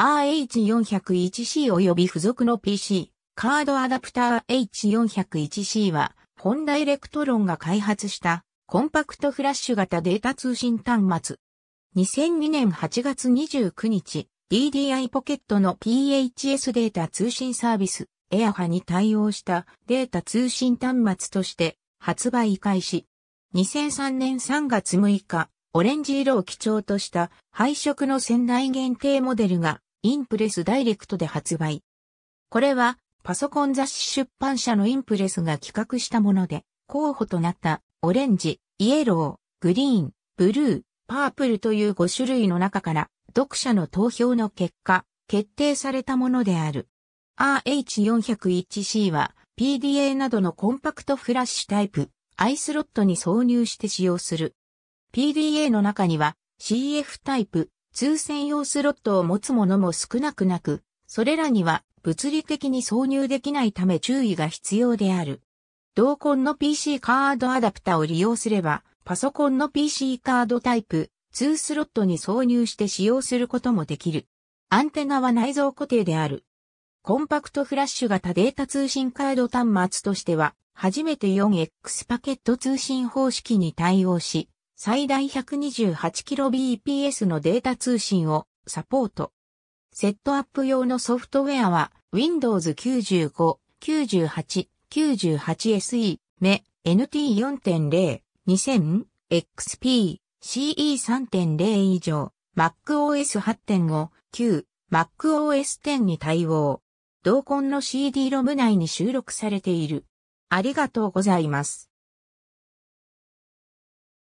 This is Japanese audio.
RH401C 及び付属の PC、カードアダプター H401C は、ホンダエレクトロンが開発したコンパクトフラッシュ型データ通信端末。2002年8月29日、DDI ポケットの PHS データ通信サービス、エアハに対応したデータ通信端末として発売開始。2003年3月6日、オレンジ色を基調とした配色の仙台限定モデルがインプレスダイレクトで発売。これは、パソコン雑誌出版社のインプレスが企画したもので、候補となったオレンジ、イエロー、グリーン、ブルー、パープルという5種類の中から、読者の投票の結果、決定されたものである。RH401C は PDA などのコンパクトフラッシュタイプ、アイスロットに挿入して使用する。PDA の中には CF タイプ、通専用スロットを持つものも少なくなく、それらには物理的に挿入できないため注意が必要である。同梱の PC カードアダプタを利用すれば、パソコンの PC カードタイプ2スロットに挿入して使用することもできる。アンテナは内蔵固定である。コンパクトフラッシュ型データ通信カード端末としては、初めて 4X パケット通信方式に対応し、最大 128kbps のデータ通信をサポート。セットアップ用のソフトウェアは Windows 95、98、98SE、ME、NT4.0、2000、XP、CE3.0 以上、MacOS 8.5、9、MacOS 10に対応。同梱の CD ロム内に収録されている。ありがとうございます。